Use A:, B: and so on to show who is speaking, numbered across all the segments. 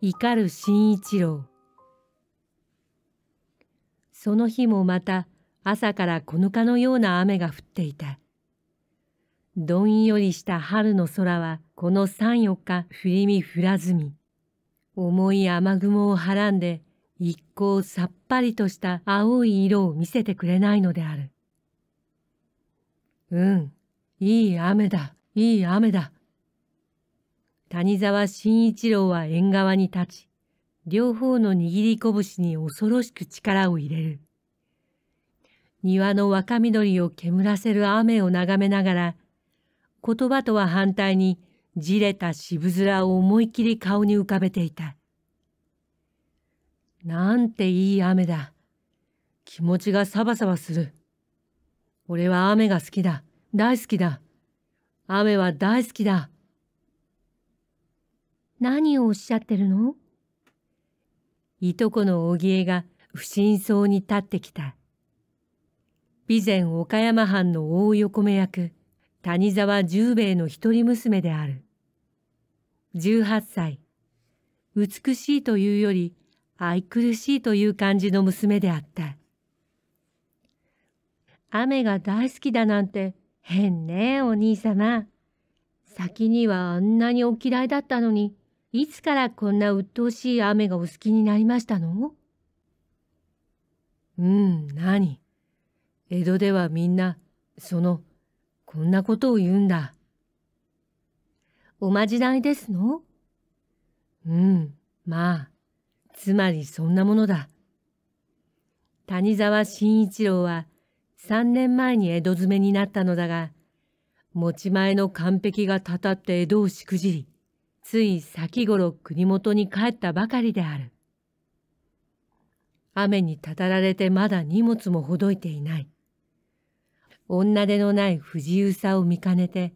A: 怒る新一郎その日もまた朝からこのかのような雨が降っていたどんよりした春の空はこの三四日振り見振らずみ、重い雨雲をはらんで、一向さっぱりとした青い色を見せてくれないのである。うん、いい雨だ、いい雨だ。谷沢新一郎は縁側に立ち、両方の握り拳に恐ろしく力を入れる。庭の若緑を煙らせる雨を眺めながら、言葉とは反対にじれた渋面を思い切り顔に浮かべていた。なんていい雨だ。気持ちがサバサバする。俺は雨が好きだ。大好きだ。雨は大好きだ。何をおっしゃってるのいとこのおぎえが不審そうに立ってきた。備前岡山藩の大横目役、谷沢十兵衛の一人娘である。18歳、美しいというより愛くるしいという感じの娘であった。雨が大好きだなんて変ねお兄様。先にはあんなにお嫌いだったのに、いつからこんな鬱陶しい雨がお好きになりましたのうん、何。江戸ではみんな、その、こんなことを言うんだ。おまじないですのうん、まあ、つまりそんなものだ。谷沢新一郎は三年前に江戸詰めになったのだが、持ち前の完璧がたたって江戸をしくじり、つい先頃国元に帰ったばかりである。雨にたたられてまだ荷物もほどいていない。女手のない不自由さを見かねて、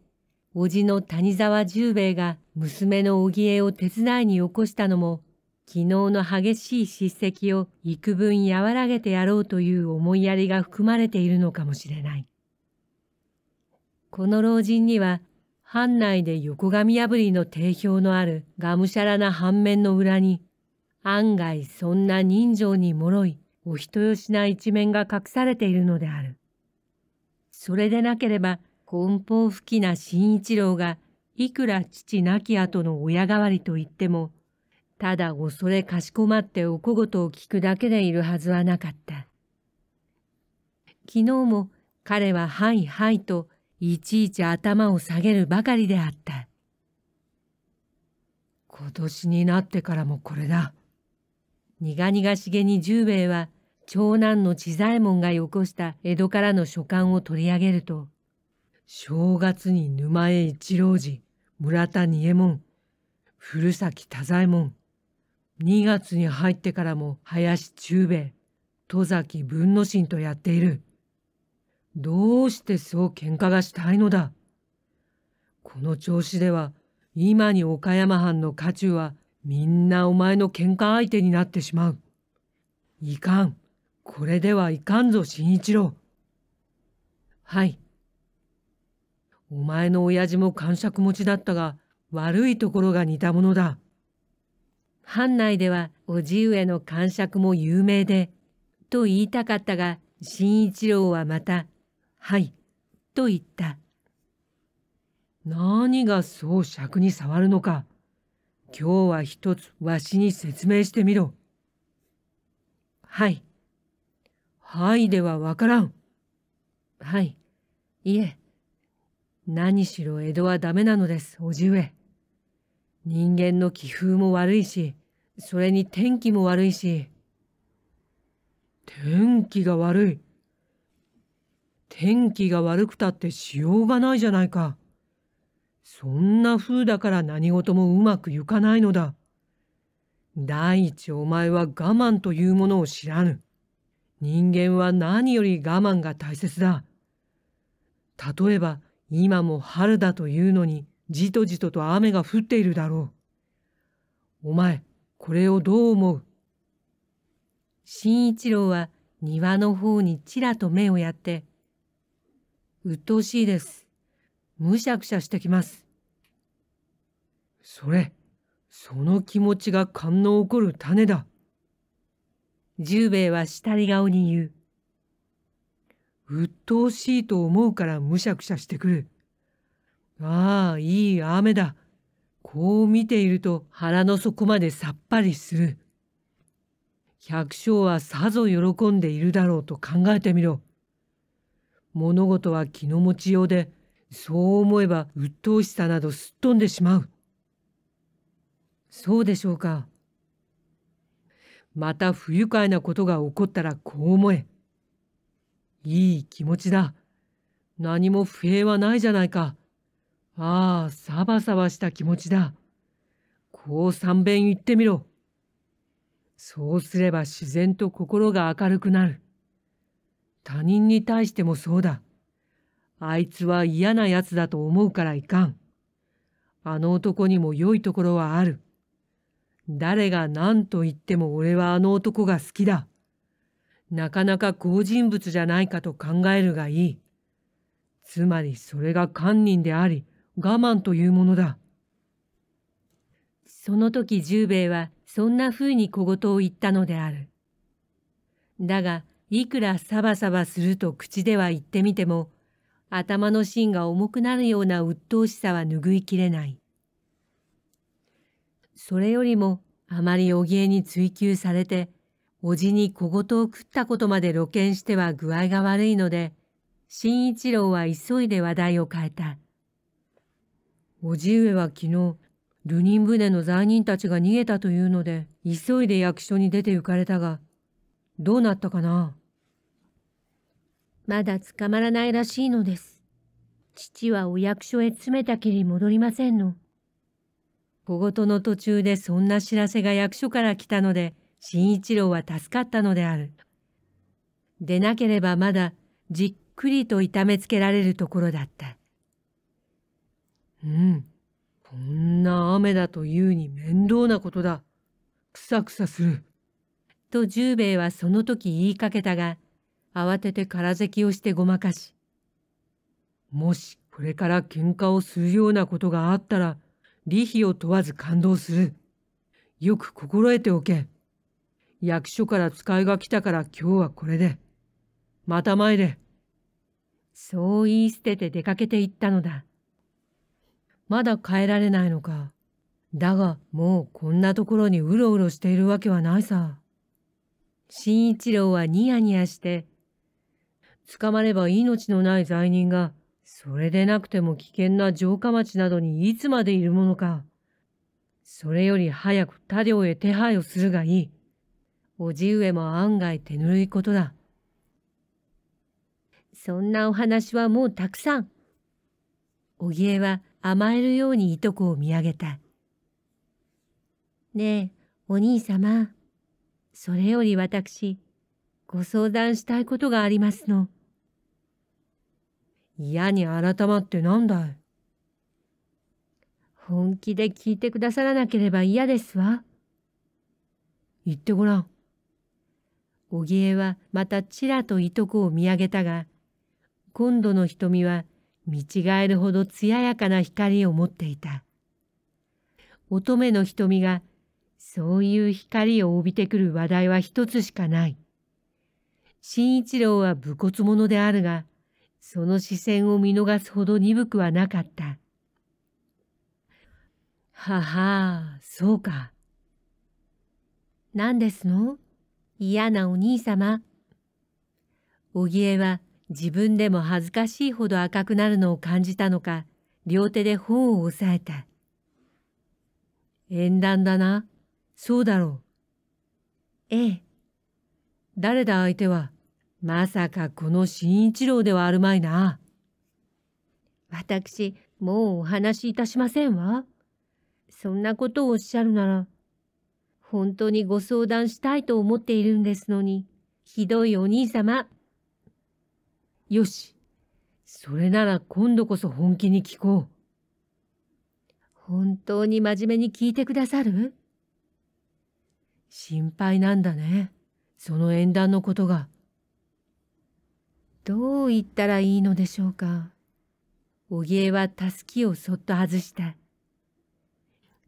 A: 叔父の谷沢十兵衛が娘の荻江を手伝いに起こしたのも、昨日の激しい叱責を幾分和らげてやろうという思いやりが含まれているのかもしれない。この老人には、藩内で横紙破りの定評のあるがむしゃらな反面の裏に、案外そんな人情に脆いお人よしな一面が隠されているのである。それでなければ根本不きな新一郎がいくら父亡き後の親代わりと言っても、ただ恐れかしこまってお小言を聞くだけでいるはずはなかった。昨日も彼ははいはいといちいち頭を下げるばかりであった。今年になってからもこれだ。苦々しげに十兵衛は長男の知左衛門がよこした江戸からの書簡を取り上げると、正月に沼江一郎寺、村田二右衛門、古崎太左衛門、2月に入ってからも林中兵衛、戸崎文之進とやっている。どうしてそう喧嘩がしたいのだこの調子では、今に岡山藩の家中はみんなお前の喧嘩相手になってしまう。いかん。これではいかんぞ、新一郎。はい。お前の親父も感触持ちだったが、悪いところが似たものだ。藩内では、おじ上の感触も有名で、と言いたかったが、新一郎はまた、はい、と言った。何がそう尺に触るのか。今日は一つわしに説明してみろ。はい。はいではわからん。はい。いえ。何しろ江戸はダメなのです、叔父上。人間の気風も悪いし、それに天気も悪いし。天気が悪い。天気が悪くたってしようがないじゃないか。そんな風だから何事もうまくいかないのだ。第一お前は我慢というものを知らぬ。人間は何より我慢が大切だ。例えば今も春だというのにじとじとと雨が降っているだろう。お前、これをどう思う新一郎は庭の方にちらと目をやって、鬱陶しいです。むしゃくしゃしてきます。それ、その気持ちが観音起こる種だ。十兵衛はたり顔に言う。鬱陶しいと思うからむしゃくしゃしてくる。ああ、いい雨だ。こう見ていると腹の底までさっぱりする。百姓はさぞ喜んでいるだろうと考えてみろ。物事は気の持ちようで、そう思えば鬱陶しさなどすっ飛んでしまう。そうでしょうか。また不愉快なことが起こったらこう思え。いい気持ちだ。何も不平はないじゃないか。ああ、サバサバした気持ちだ。こう三遍言ってみろ。そうすれば自然と心が明るくなる。他人に対してもそうだ。あいつは嫌な奴だと思うからいかん。あの男にも良いところはある。誰が何と言っても俺はあの男が好きだ。なかなか好人物じゃないかと考えるがいい。つまりそれが堪忍であり、我慢というものだ。その時十兵衛はそんなふうに小言を言ったのである。だが、いくらサバサバすると口では言ってみても、頭の芯が重くなるような鬱陶しさは拭いきれない。それよりもあまりお芸に追求されて、おじに小言を食ったことまで露見しては具合が悪いので、新一郎は急いで話題を変えた。おじ上は昨日、流人船の罪人たちが逃げたというので、急いで役所に出て行かれたが、どうなったかなまだ捕まらないらしいのです。父はお役所へ詰めたきり戻りませんの。小言の途中でそんな知らせが役所から来たので、新一郎は助かったのである。でなければまだじっくりと痛めつけられるところだった。うん、こんな雨だというに面倒なことだ。くさくさする。と十兵衛はその時言いかけたが、慌てて空咳をしてごまかし。もしこれから喧嘩をするようなことがあったら、利費を問わず感動する。よく心得ておけ。役所から使いが来たから今日はこれで。また前で。そう言い捨てて出かけて行ったのだ。まだ帰られないのか。だがもうこんなところにうろうろしているわけはないさ。新一郎はニヤニヤして、捕まれば命のない罪人がそれでなくても危険な城下町などにいつまでいるものか。それより早く他領へ手配をするがいい。叔父上も案外手ぬるいことだ。そんなお話はもうたくさん。ぎえは甘えるようにいとこを見上げた。ねえ、お兄様。それより私、ご相談したいことがありますの。嫌に改まってなんだい。本気で聞いてくださらなければ嫌ですわ。言ってごらん。おぎえはまたちらといとこを見上げたが、今度の瞳は見違えるほど艶やかな光を持っていた。乙女の瞳がそういう光を帯びてくる話題は一つしかない。新一郎は武骨者であるが、その視線を見逃すほど鈍くはなかった。ははあ、そうか。何ですの嫌なお兄様。おぎえは自分でも恥ずかしいほど赤くなるのを感じたのか、両手で頬を押さえた。縁談だな。そうだろう。ええ。誰だ相手は。まさかこの新一郎ではあるまいな。私、もうお話しいたしませんわ。そんなことをおっしゃるなら、本当にご相談したいと思っているんですのに、ひどいお兄様。よし、それなら今度こそ本気に聞こう。本当に真面目に聞いてくださる心配なんだね、その縁談のことが。どう言ったらいいのでしょうか。おぎえはたすきをそっと外した。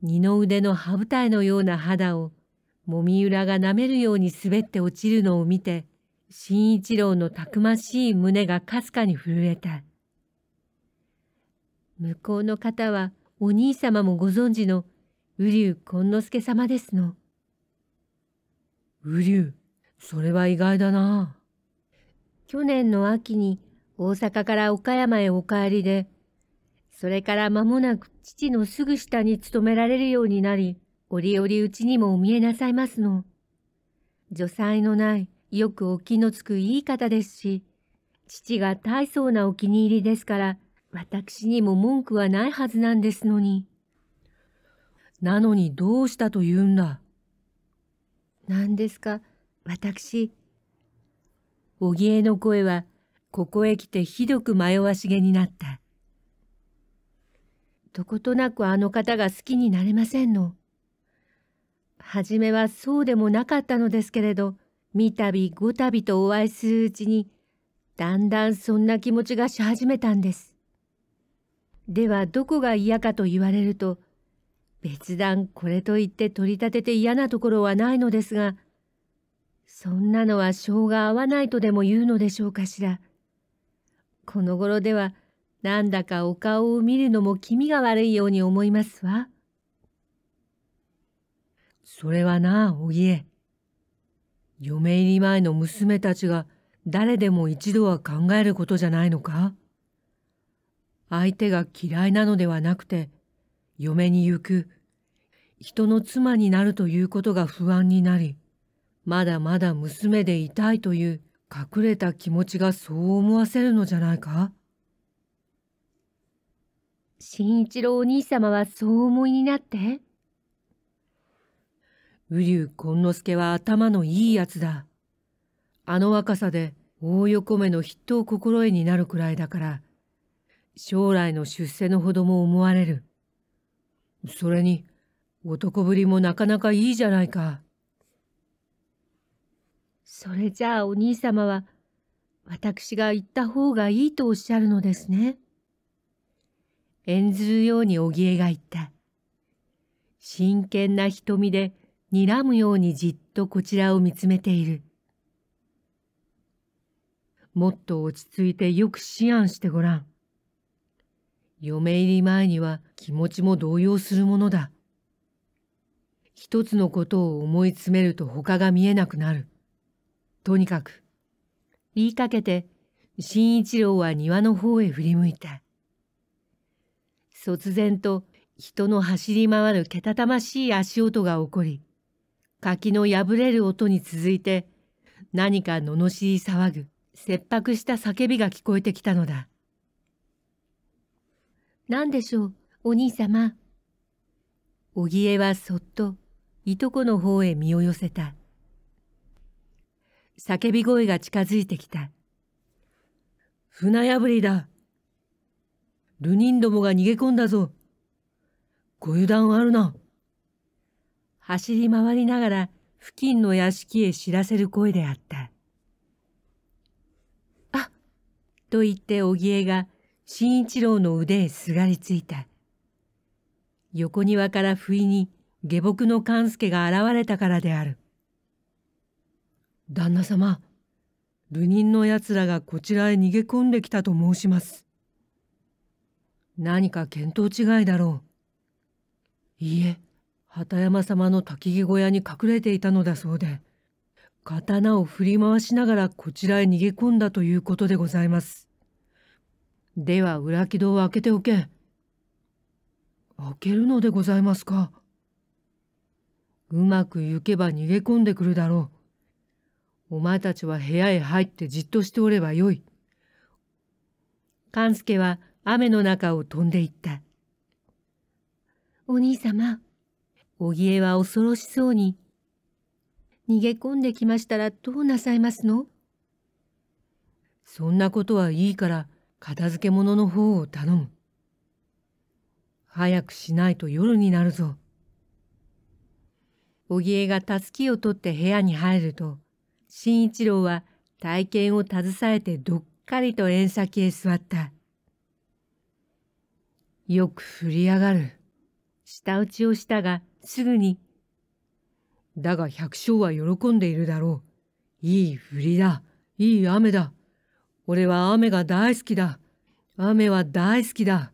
A: 二の腕の羽舞台のような肌を、もみうらが舐めるように滑って落ちるのを見て、新一郎のたくましい胸がかすかに震えた。向こうの方はお兄様もご存知の瓜生紺之助様ですの。瓜生、それは意外だな。去年の秋に大阪から岡山へお帰りで、それから間もなく父のすぐ下に勤められるようになり、折々うちにもお見えなさいますの。助裁のない、よくお気のつくいい方ですし、父が大層なお気に入りですから、私にも文句はないはずなんですのに。なのにどうしたと言うんだ。何ですか、私、おぎえの声はここへ来てひどく迷わしげになった。どことなくあの方が好きになれませんの。初めはそうでもなかったのですけれど、三度五度とお会いするうちに、だんだんそんな気持ちがし始めたんです。ではどこが嫌かと言われると、別段これと言って取り立てて嫌なところはないのですが、そんなのは性が合わないとでも言うのでしょうかしら。この頃では、なんだかお顔を見るのも気味が悪いように思いますわ。それはなあ、お家。嫁入り前の娘たちが誰でも一度は考えることじゃないのか相手が嫌いなのではなくて、嫁に行く、人の妻になるということが不安になり、まだまだ娘でいたいという隠れた気持ちがそう思わせるのじゃないか新一郎お兄様はそう思いになって瓜生紺之助は頭のいいやつだ。あの若さで大横目の筆頭心得になるくらいだから、将来の出世のほども思われる。それに、男ぶりもなかなかいいじゃないか。それじゃあお兄様は、私が言った方がいいとおっしゃるのですね。演ずるようにおぎえが言った。真剣な瞳で睨むようにじっとこちらを見つめている。もっと落ち着いてよく思案してごらん。嫁入り前には気持ちも動揺するものだ。一つのことを思い詰めると他が見えなくなる。とにかく。言いかけて、新一郎は庭の方へ振り向いた。突然と人の走り回るけたたましい足音が起こり、柿の破れる音に続いて、何か罵り騒ぐ、切迫した叫びが聞こえてきたのだ。何でしょう、お兄様。おぎえはそっと、いとこの方へ身を寄せた。叫び声が近づいてきた。船破りだ。ルニンどもが逃げ込んだぞ。ご油断はあるな。走り回りながら付近の屋敷へ知らせる声であった。あと言って荻江が新一郎の腕へすがりついた。横庭から不意に下僕の勘助が現れたからである。旦那様流人のやつらがこちらへ逃げ込んできたと申します何か見当違いだろういいえ畑山様の焚木小屋に隠れていたのだそうで刀を振り回しながらこちらへ逃げ込んだということでございますでは裏木戸を開けておけ開けるのでございますかうまく行けば逃げ込んでくるだろうお前たちは部屋へ入ってじっとしておればよい。勘助は雨の中を飛んでいった。お兄様、おぎえは恐ろしそうに。逃げ込んできましたらどうなさいますのそんなことはいいから、片付け物の方を頼む。早くしないと夜になるぞ。おぎえがたすきを取って部屋に入ると、新一郎は体験を携えてどっかりと縁先へ座った。よく振り上がる。舌打ちをしたが、すぐに。だが百姓は喜んでいるだろう。いい振りだ。いい雨だ。俺は雨が大好きだ。雨は大好きだ。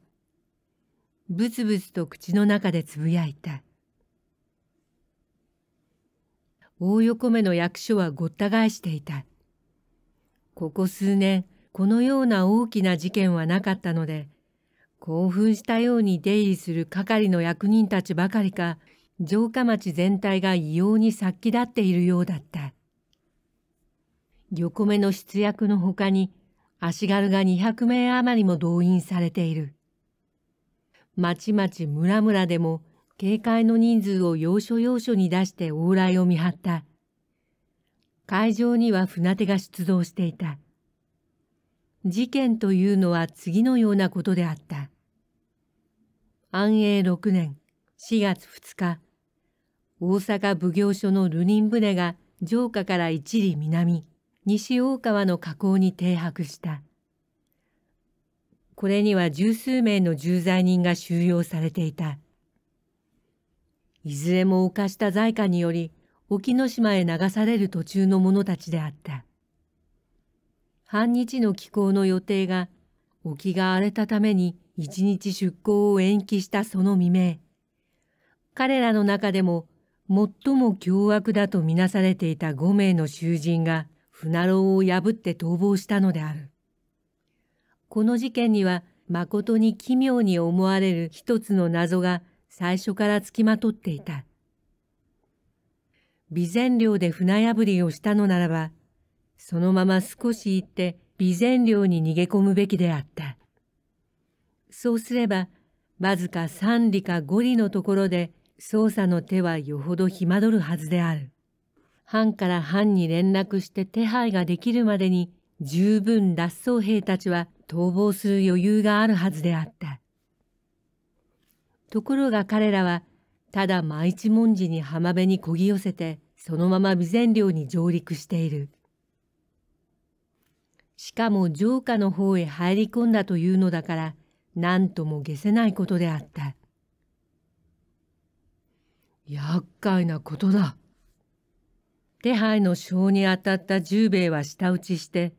A: ブツブツと口の中でつぶやいた。大横目の役所はごった返していた。ここ数年、このような大きな事件はなかったので、興奮したように出入りする係の役人たちばかりか、城下町全体が異様に殺気立っているようだった。横目の出役のほかに、足軽が200名余りも動員されている。まちまち村々でも警戒の人数を要所要所に出して往来を見張った。会場には船手が出動していた。事件というのは次のようなことであった。安永6年4月2日、大阪奉行所の流人船が城下から一里南、西大川の河口に停泊した。これには十数名の重罪人が収容されていた。いずれも犯した罪下により沖ノ島へ流される途中の者たちであった。半日の帰港の予定が沖が荒れたために一日出港を延期したその未明、彼らの中でも最も凶悪だとみなされていた5名の囚人が船牢を破って逃亡したのである。この事件には誠に奇妙に思われる一つの謎が最初からつきまとっていた。備前寮で船破りをしたのならば、そのまま少し行って備前寮に逃げ込むべきであった。そうすれば、わずか三里か五里のところで捜査の手はよほどひまどるはずである。藩から藩に連絡して手配ができるまでに十分脱走兵たちは逃亡する余裕があるはずであった。ところが彼らはただ毎一文字に浜辺にこぎ寄せてそのまま備前領に上陸している。しかも城下の方へ入り込んだというのだから何とも下せないことであった。厄介なことだ。手配の証に当たった十兵衛は舌打ちして、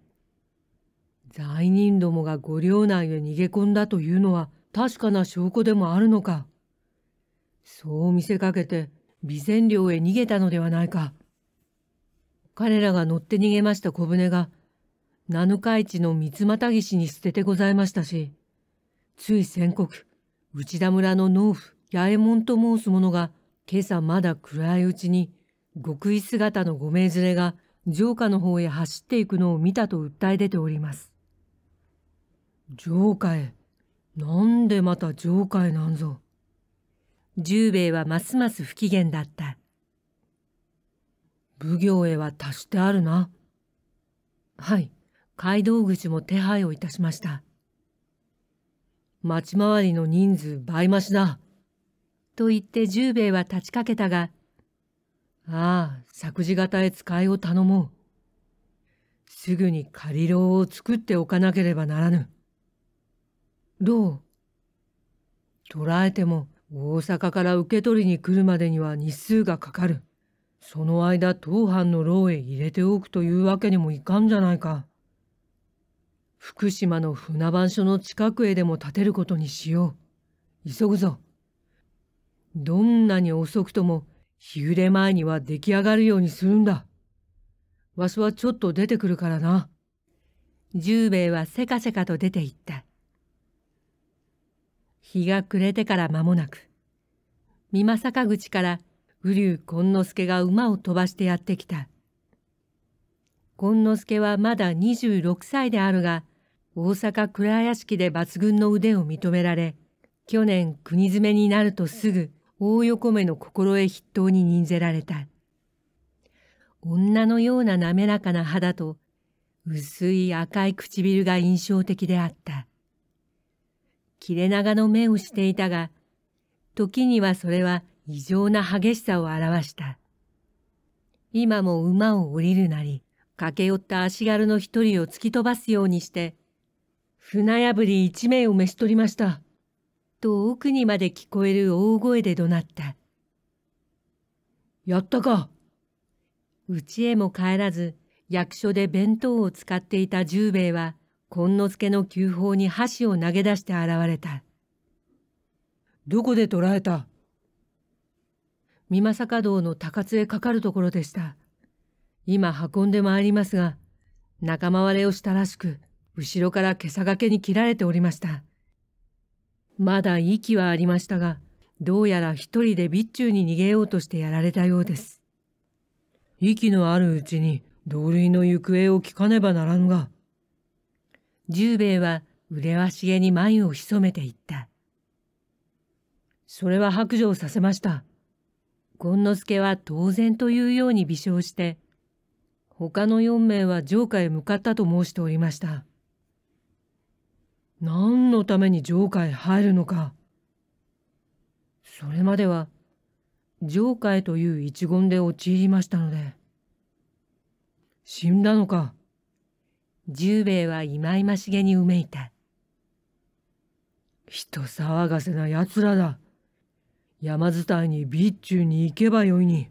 A: 罪人どもが御領内へ逃げ込んだというのは確かな証拠でもあるのか。そう見せかけて備前寮へ逃げたのではないか。彼らが乗って逃げました小舟が、七日市の三又、岸に捨ててございましたし、つい先刻、内田村の農夫、八右衛門と申す者が、今朝まだ暗いうちに、極意姿のご名連れが、城下の方へ走っていくのを見たと訴え出ております。城下へなんでまた上海なんぞ。十兵衛はますます不機嫌だった。奉行へは足してあるな。はい、街道口も手配をいたしました。町回りの人数倍増しだ。と言って十兵衛は立ちかけたが、ああ、作事型へ使いを頼もう。すぐに仮牢を作っておかなければならぬ。どう捉えても大阪から受け取りに来るまでには日数がかかる。その間当藩の牢へ入れておくというわけにもいかんじゃないか。福島の船番所の近くへでも建てることにしよう。急ぐぞ。どんなに遅くとも日暮れ前には出来上がるようにするんだ。わしはちょっと出てくるからな。十兵衛はせかせかと出て行った。日が暮れてから間もなく美政口から瓜生紺之助が馬を飛ばしてやってきた紺之助はまだ26歳であるが大阪倉屋敷で抜群の腕を認められ去年国詰めになるとすぐ大横目の心得筆頭に任せられた女のような滑らかな肌と薄い赤い唇が印象的であった切れ長の目をしていたが、時にはそれは異常な激しさを表した。今も馬を降りるなり、駆け寄った足軽の一人を突き飛ばすようにして、船破り一名を召し取りました。と奥にまで聞こえる大声で怒鳴った。やったか。うちへも帰らず、役所で弁当を使っていた十兵衛は、紺之助の急報に箸を投げ出して現れた。どこで捕らえた美作道の高津へかかるところでした。今運んでまいりますが、仲間割れをしたらしく、後ろから袈裟掛けに切られておりました。まだ息はありましたが、どうやら一人で備中に逃げようとしてやられたようです。息のあるうちに同類の行方を聞かねばならぬが、十兵衛は麗しげに眉を潜めていった。それは白状させました。権之助は当然というように微笑して、他の四名は城下へ向かったと申しておりました。何のために城下へ入るのか。それまでは、城下へという一言で陥りましたので。死んだのか。十兵衛は忌々しげにうめいた。人騒がせな奴らだ。山伝いに備中に行けばよいに、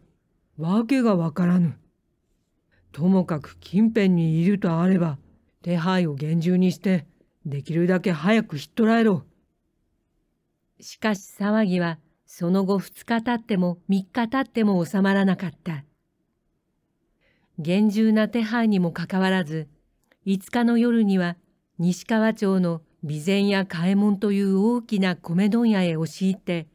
A: わけがわからぬ。ともかく近辺にいるとあれば、手配を厳重にして、できるだけ早く引っ捕らえろ。しかし騒ぎは、その後二日経っても三日経っても収まらなかった。厳重な手配にもかかわらず、5日の夜には西川町の備前屋嘉右衛門という大きな米問屋へ押し入って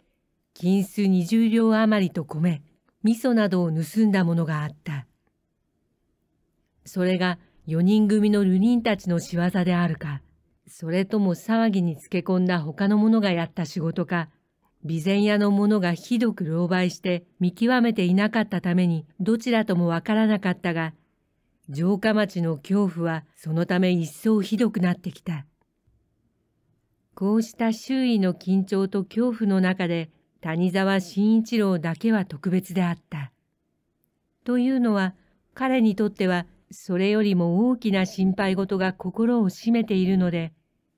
A: 金数20両余りと米味噌などを盗んだものがあったそれが4人組の流人たちの仕業であるかそれとも騒ぎにつけ込んだ他の者がやった仕事か備前屋の者がひどく狼狽して見極めていなかったためにどちらともわからなかったが城下町の恐怖はそのため一層ひどくなってきた。こうした周囲の緊張と恐怖の中で谷沢慎一郎だけは特別であった。というのは彼にとってはそれよりも大きな心配事が心を占めているので、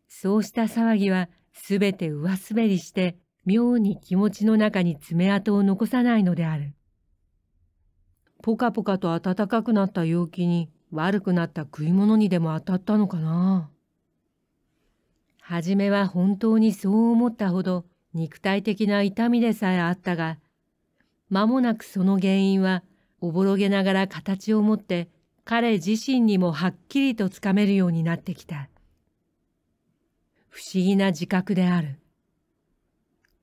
A: そうした騒ぎはすべて上滑りして妙に気持ちの中に爪痕を残さないのである。ポカポカと暖かくなった陽気に悪くなった食い物にでも当たったのかな。はじめは本当にそう思ったほど肉体的な痛みでさえあったが、間もなくその原因はおぼろげながら形を持って彼自身にもはっきりとつかめるようになってきた。不思議な自覚である。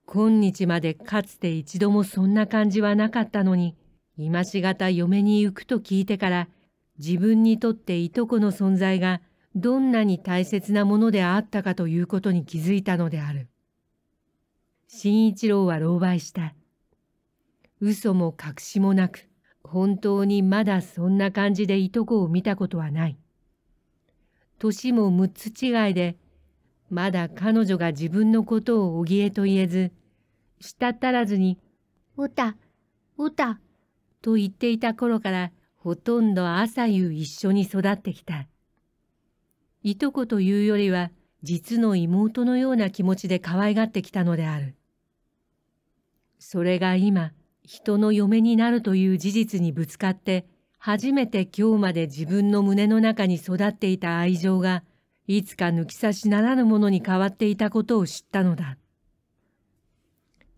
A: 今日までかつて一度もそんな感じはなかったのに、今しがた嫁に行くと聞いてから自分にとっていとこの存在がどんなに大切なものであったかということに気づいたのである。新一郎は狼狽した。嘘も隠しもなく、本当にまだそんな感じでいとこを見たことはない。年も六つ違いで、まだ彼女が自分のことをおぎえと言えず、したったらずに、おた、おた、と言っていた頃からほとんど朝夕一緒に育ってきた。いとこというよりは実の妹のような気持ちで可愛がってきたのである。それが今、人の嫁になるという事実にぶつかって、初めて今日まで自分の胸の中に育っていた愛情が、いつか抜き差しならぬものに変わっていたことを知ったのだ。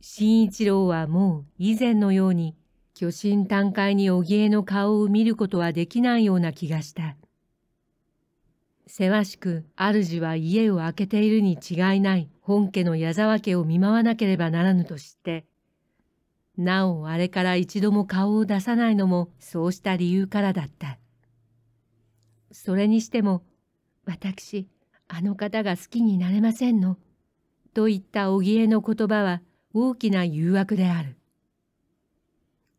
A: 新一郎はもう以前のように巨神短快におぎえの顔を見ることはできないような気がした。せわしく主は家を開けているに違いない本家の矢沢家を見舞わなければならぬと知って、なおあれから一度も顔を出さないのもそうした理由からだった。それにしても、私、あの方が好きになれませんの。といったおぎえの言葉は大きな誘惑である。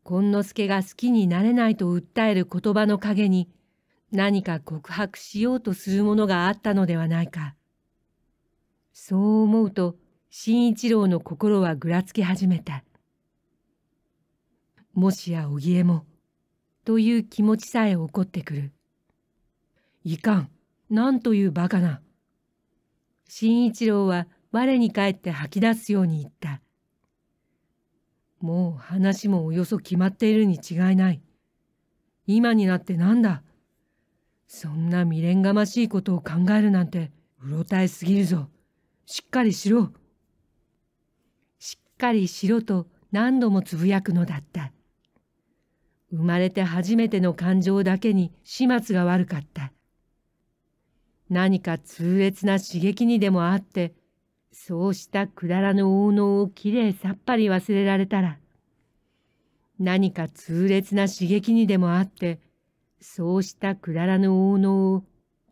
A: 紺之助が好きになれないと訴える言葉の陰に何か告白しようとするものがあったのではないか。そう思うと新一郎の心はぐらつき始めた。もしやぎえも、という気持ちさえ起こってくる。いかん、なんというバカな。新一郎は我に返って吐き出すように言った。もう話もおよそ決まっているに違いない。今になってなんだそんな未練がましいことを考えるなんてうろたえすぎるぞ。しっかりしろ。しっかりしろと何度もつぶやくのだった。生まれて初めての感情だけに始末が悪かった。何か痛烈な刺激にでもあってそうしたくだらぬ大能をきれいさっぱり忘れられたら、何か痛烈な刺激にでもあって、そうしたくだらぬ大能を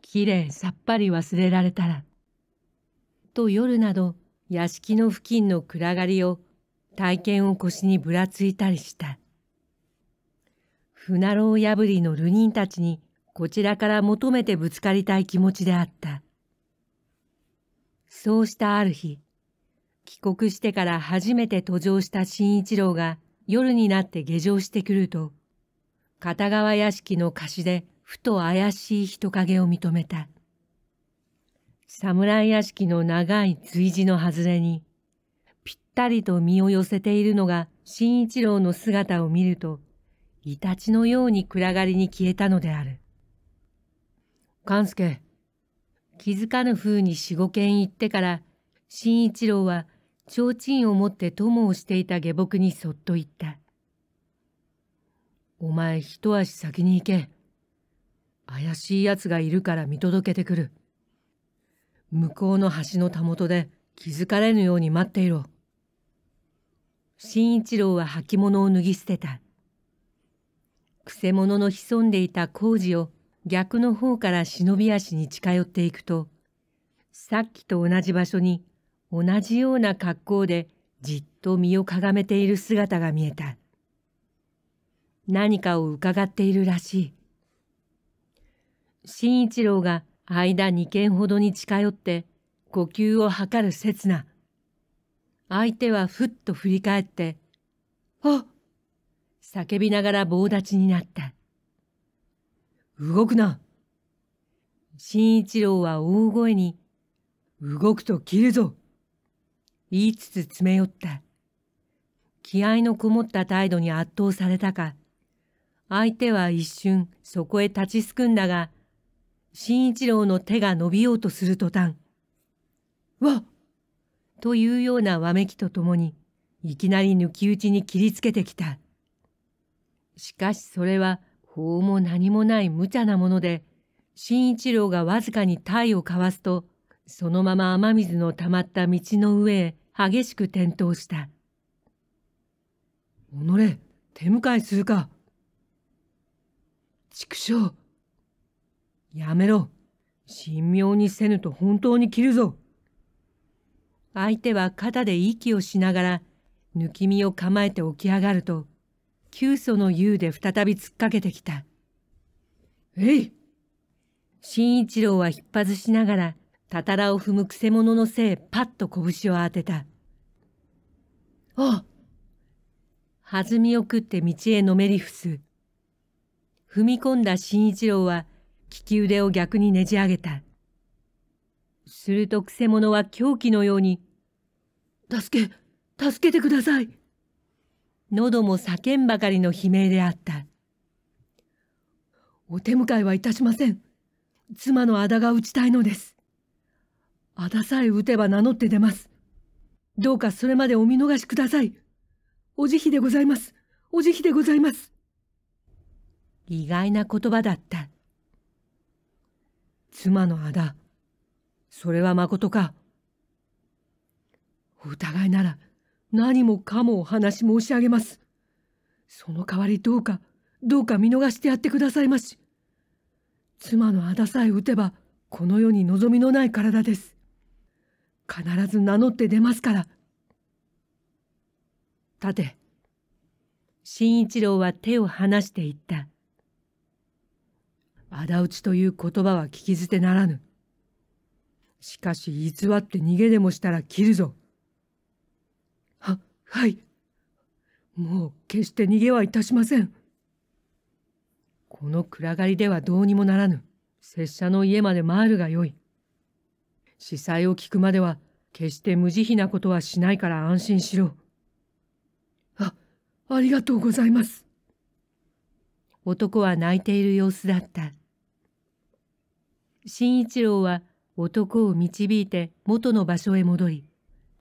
A: きれいさっぱり忘れられたら、と夜など屋敷の付近の暗がりを体験を腰にぶらついたりした。船牢破りの流人たちにこちらから求めてぶつかりたい気持ちであった。そうしたある日、帰国してから初めて途上した新一郎が夜になって下城してくると、片側屋敷の貸しでふと怪しい人影を認めた。侍屋敷の長い追時の外れに、ぴったりと身を寄せているのが新一郎の姿を見ると、イタチのように暗がりに消えたのである。勘助、気づかぬ風に四五軒行ってから新一郎は提灯を持って友をしていた下僕にそっと言った「お前一足先に行け怪しい奴がいるから見届けてくる向こうの橋のたもとで気づかれぬように待っていろ」新一郎は履物を脱ぎ捨てた。くせ者の潜んでいた工事を逆の方から忍び足に近寄っていくと、さっきと同じ場所に同じような格好でじっと身をかがめている姿が見えた。何かを伺っているらしい。新一郎が間二軒ほどに近寄って呼吸を測る刹那。相手はふっと振り返って、あ叫びながら棒立ちになった。動くな新一郎は大声に、動くと切るぞ言いつつ詰め寄った。気合のこもった態度に圧倒されたか、相手は一瞬そこへ立ちすくんだが、新一郎の手が伸びようとする途端、わっというようなわめきとともに、いきなり抜き打ちに切りつけてきた。しかしそれは法も何もない無茶なもので、新一郎がわずかに体をかわすと、そのまま雨水の溜まった道の上へ激しく転倒した。己、手向手いするか。畜生。やめろ。神妙にせぬと本当に切るぞ。相手は肩で息をしながら、抜き身を構えて起き上がると、急所の湯で再び突っかけてきた。えい新一郎は引っ張ずしながら、たたらを踏むくせ者のせいパッと拳を当てた。あ弾みを食って道へのめり伏す。踏み込んだ新一郎は、利き腕を逆にねじ上げた。するとくせ者は狂気のように、助け、助けてください喉も叫んばかりの悲鳴であった。お手迎えはいたしません。妻の仇が打ちたいのです。仇さえ打てば名乗って出ます。どうかそれまでお見逃しください。お慈悲でございます。お慈悲でございます。意外な言葉だった。妻の仇。それは誠か。お互いなら、何もかもお話申し上げます。その代わりどうか、どうか見逃してやってくださいまし。妻の仇さえ打てば、この世に望みのない体です。必ず名乗って出ますから。立て。新一郎は手を離していった。仇討ちという言葉は聞き捨てならぬ。しかし偽って逃げでもしたら切るぞ。はいもう決して逃げはいたしませんこの暗がりではどうにもならぬ拙者の家まで回るがよい司祭を聞くまでは決して無慈悲なことはしないから安心しろあありがとうございます男は泣いている様子だった新一郎は男を導いて元の場所へ戻り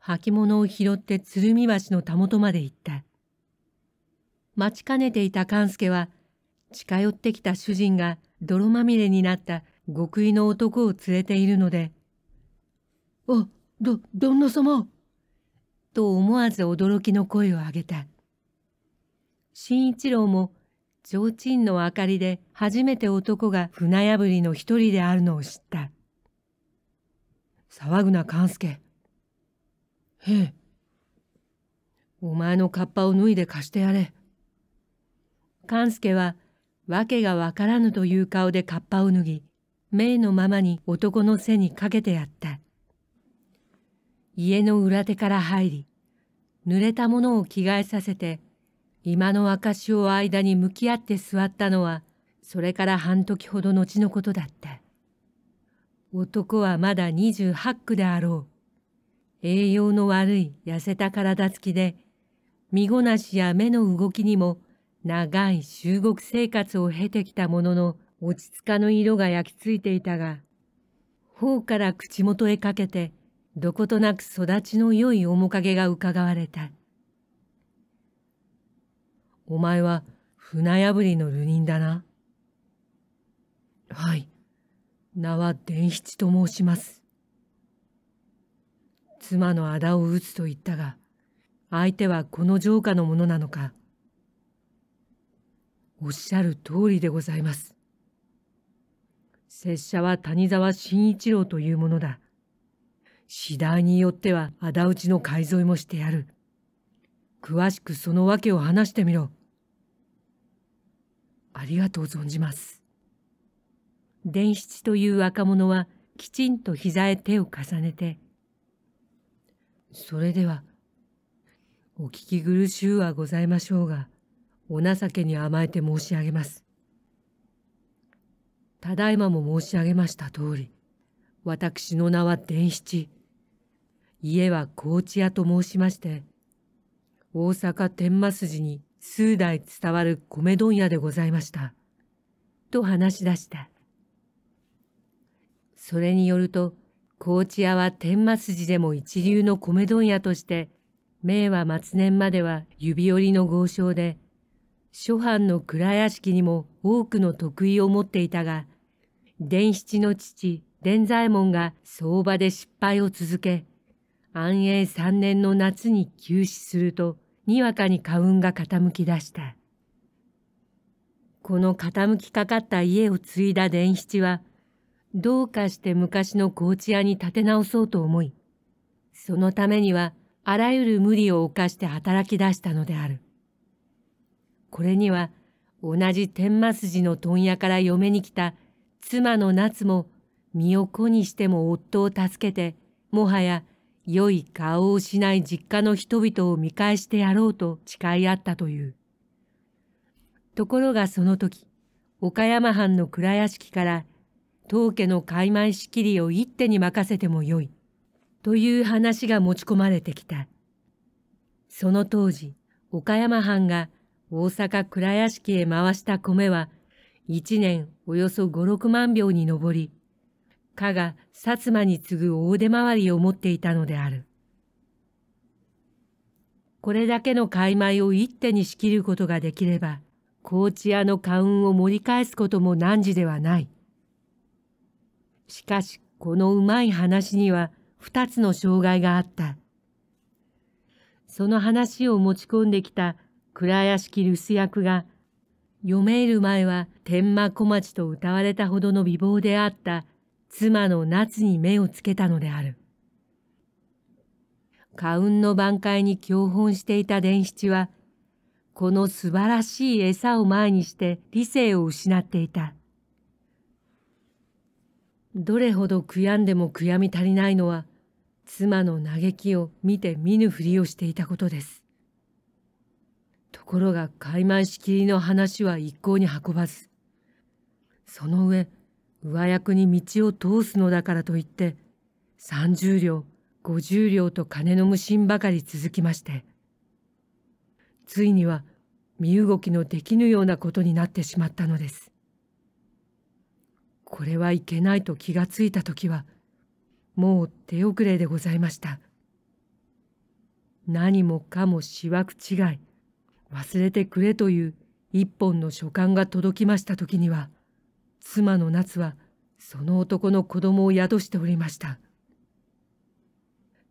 A: 履物を拾って鶴見橋のたもとまで行った。待ちかねていた勘助は、近寄ってきた主人が泥まみれになった極意の男を連れているので、お、ど、旦那様と思わず驚きの声を上げた。新一郎も、提灯の明かりで初めて男が船破りの一人であるのを知った。騒ぐな勘助。へえお前のカッパを脱いで貸してやれ勘助は訳がわからぬという顔でカッパを脱ぎ命のままに男の背にかけてやった家の裏手から入り濡れたものを着替えさせて今の証を間に向き合って座ったのはそれから半時ほど後のことだった男はまだ二十八区であろう栄養の悪い痩せた体つきで、身ごなしや目の動きにも長い中国生活を経てきたものの落ち着かぬ色が焼き付いていたが、頬から口元へかけて、どことなく育ちの良い面影が伺われた。お前は船破りの流人だな。はい。名は伝七と申します。妻の仇を討つと言ったが相手はこの城下のものなのかおっしゃる通りでございます拙者は谷沢新一郎というものだ次第によっては仇討ちの改造もしてやる詳しくその訳を話してみろありがとう存じます伝七という若者はきちんと膝へ手を重ねてそれでは、お聞き苦しゅうはございましょうが、お情けに甘えて申し上げます。ただいまも申し上げました通り、私の名は伝七。家は高知屋と申しまして、大阪天満筋に数代伝わる米問屋でございました。と話し出した。それによると、高知屋は天満寺でも一流の米問屋として、明和末年までは指折りの豪商で、諸藩の蔵屋敷にも多くの得意を持っていたが、伝七の父、伝左衛門が相場で失敗を続け、安永三年の夏に急死すると、にわかに家運が傾き出した。この傾きかかった家を継いだ伝七は、どうかして昔の高知屋に立て直そうと思い、そのためにはあらゆる無理を犯して働き出したのである。これには同じ天満筋の問屋から嫁に来た妻の夏も身を粉にしても夫を助けて、もはや良い顔をしない実家の人々を見返してやろうと誓い合ったという。ところがその時、岡山藩の蔵屋敷から当家の開米仕切りを一手に任せてもよい。という話が持ち込まれてきた。その当時、岡山藩が大阪倉屋敷へ回した米は、一年およそ五六万票に上り、加が薩摩に次ぐ大出回りを持っていたのである。これだけの開米を一手に仕切ることができれば、高知屋の家運を盛り返すことも難事ではない。しかし、このうまい話には二つの障害があった。その話を持ち込んできた倉屋敷留守役が、読める前は天満小町と歌われたほどの美貌であった妻の夏に目をつけたのである。花雲の挽回に教本していた伝七は、この素晴らしい餌を前にして理性を失っていた。どれほど悔やんでも悔やみ足りないのは妻の嘆きを見て見ぬふりをしていたことですところが開満しきりの話は一向に運ばずその上上役に道を通すのだからといって30両50両と金の無心ばかり続きましてついには身動きのできぬようなことになってしまったのですこれはいけないと気がついた時はもう手遅れでございました何もかもしわく違い忘れてくれという一本の書簡が届きました時には妻の夏はその男の子供を宿しておりました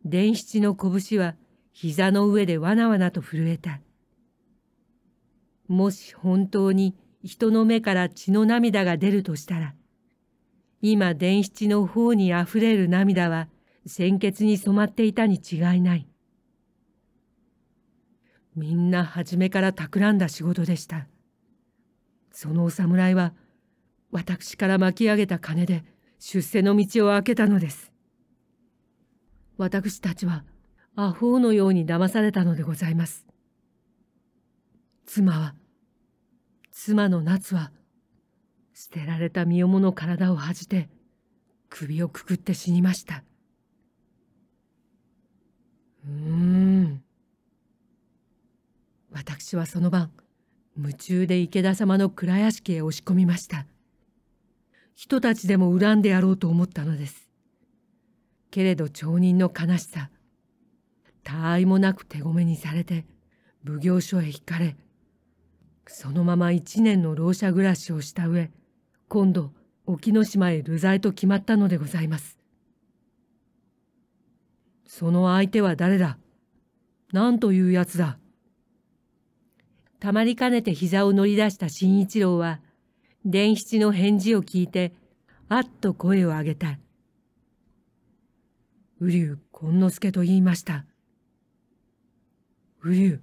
A: 伝七の拳は膝の上でわなわなと震えたもし本当に人の目から血の涙が出るとしたら今伝七の方にあふれる涙は鮮血に染まっていたに違いない。みんな初めから企んだ仕事でした。そのお侍は私から巻き上げた金で出世の道を開けたのです。私たちはアホのように騙されたのでございます。妻は、妻の夏は捨てられた身重の体を恥じて首をくくって死にましたうーん私はその晩夢中で池田様の蔵屋敷へ押し込みました人たちでも恨んでやろうと思ったのですけれど町人の悲しさ他愛もなく手ごめにされて奉行所へ引かれそのまま一年のろう者暮らしをした上今度沖ノ島へ流罪と決まったのでございますその相手は誰だ何というやつだたまりかねて膝を乗り出した新一郎は伝七の返事を聞いてあっと声を上げた瓜生紺之助と言いました瓜生瓜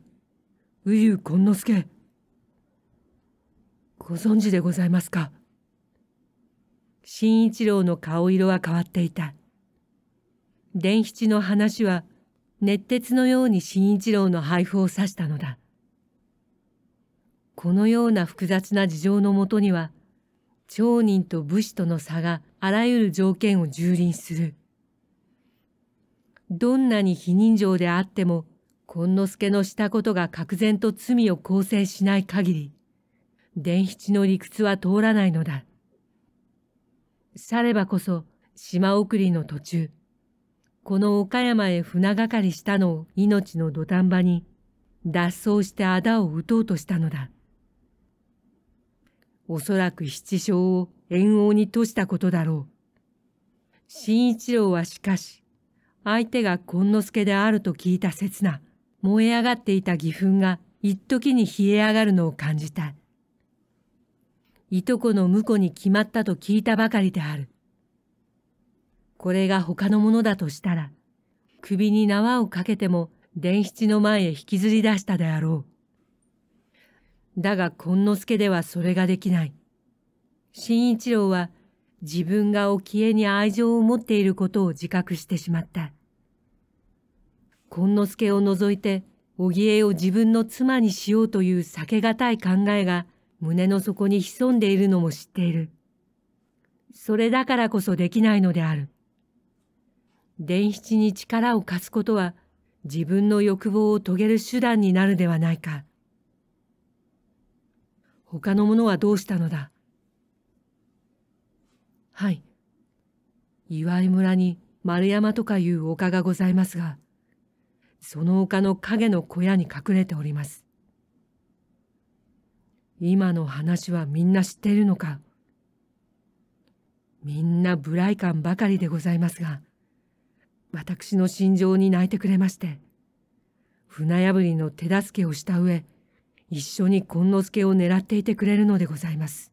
A: 生紺之助ご存知でございますか新一郎の顔色は変わっていた。伝七の話は熱鉄のように新一郎の配布を指したのだ。このような複雑な事情のもとには、町人と武士との差があらゆる条件を蹂躙する。どんなに非人情であっても、紺之助のしたことが格然と罪を構成しない限り、伝七の理屈は通らないのだ。さればこそ島送りの途中、この岡山へ船がかりしたのを命の土壇場に、脱走して仇を討とうとしたのだ。おそらく七将を縁王にとしたことだろう。新一郎はしかし、相手が紺之助であると聞いた刹那、燃え上がっていた義憤が一時に冷え上がるのを感じた。いとこの婿に決まったと聞いたばかりである。これが他のものだとしたら、首に縄をかけても伝七の前へ引きずり出したであろう。だが紺之助ではそれができない。新一郎は自分が沖江に愛情を持っていることを自覚してしまった。紺之助を除いて、荻江を自分の妻にしようという避けがたい考えが胸の底に潜んでいるのも知っている。それだからこそできないのである。伝七に力を貸すことは自分の欲望を遂げる手段になるではないか。他の者はどうしたのだはい。岩井村に丸山とかいう丘がございますが、その丘の影の小屋に隠れております。今の話はみんな知っているのかみんな無頼感ばかりでございますが私の心情に泣いてくれまして船破りの手助けをした上一緒に紺之助を狙っていてくれるのでございます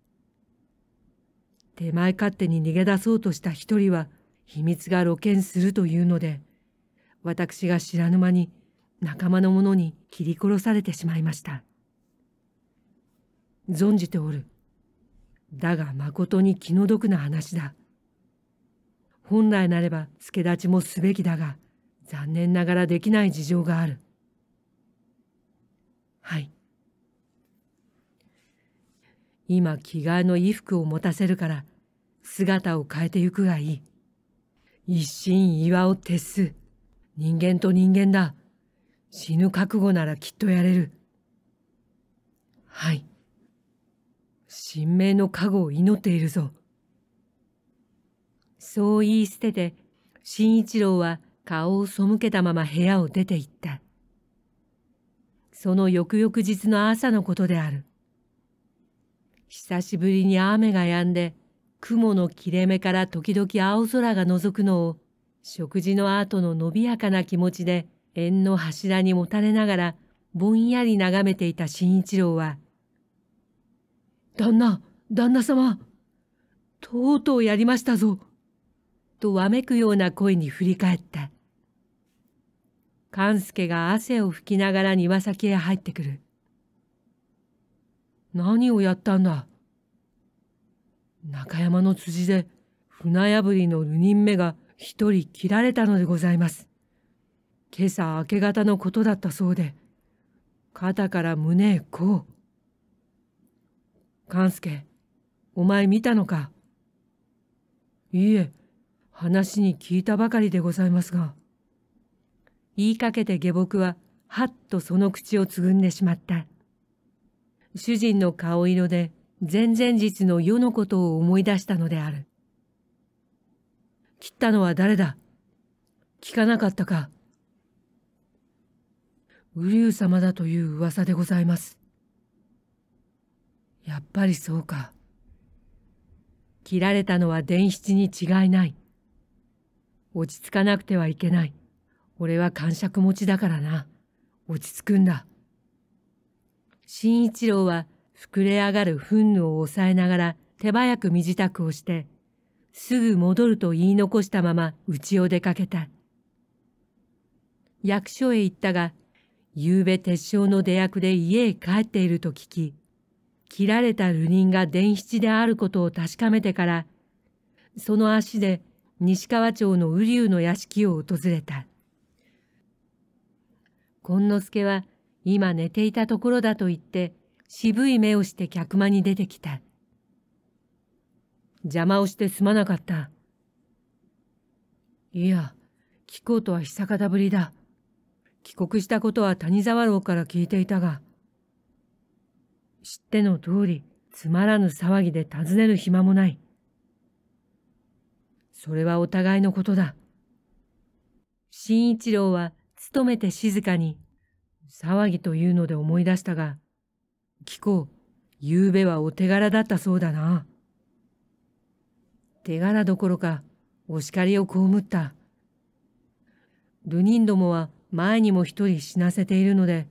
A: 手前勝手に逃げ出そうとした一人は秘密が露見するというので私が知らぬ間に仲間の者に切り殺されてしまいました存じておる。だがまことに気の毒な話だ。本来なれば助立ちもすべきだが、残念ながらできない事情がある。はい。今着替えの衣服を持たせるから姿を変えてゆくがいい一心岩を徹す人間と人間だ死ぬ覚悟ならきっとやれるはい神明の加護を祈っているぞ。そう言い捨てて、新一郎は顔を背けたまま部屋を出て行った。その翌々日の朝のことである。久しぶりに雨が止んで、雲の切れ目から時々青空が覗くのを、食事の後の伸びやかな気持ちで縁の柱にもたれながらぼんやり眺めていた新一郎は、旦那、旦那様、とうとうやりましたぞ。とわめくような声に振り返った。勘助が汗を拭きながら庭先へ入ってくる。何をやったんだ中山の辻で船破りの流人目が一人切られたのでございます。今朝明け方のことだったそうで、肩から胸へこう。勘助お前見たのかいいえ、話に聞いたばかりでございますが。言いかけて下僕は、はっとその口をつぐんでしまった。主人の顔色で、前々日の世のことを思い出したのである。切ったのは誰だ聞かなかったか。瓜生様だという噂でございます。やっぱりそうか。切られたのは伝七に違いない。落ち着かなくてはいけない。俺は感触持ちだからな。落ち着くんだ。新一郎は膨れ上がる憤怒を抑えながら手早く身支度をして、すぐ戻ると言い残したまま家を出かけた。役所へ行ったが、夕べ鉄匠の出役で家へ帰っていると聞き、切られた流人が伝七であることを確かめてからその足で西川町の瓜生の屋敷を訪れた紺之助は今寝ていたところだと言って渋い目をして客間に出てきた邪魔をしてすまなかったいや聞こうとは久方ぶりだ帰国したことは谷沢楼から聞いていたが知っての通り、つまらぬ騒ぎで尋ねる暇もない。それはお互いのことだ。新一郎は勤めて静かに、騒ぎというので思い出したが、聞こう、昨べはお手柄だったそうだな。手柄どころか、お叱りを被った。ルニンどもは前にも一人死なせているので、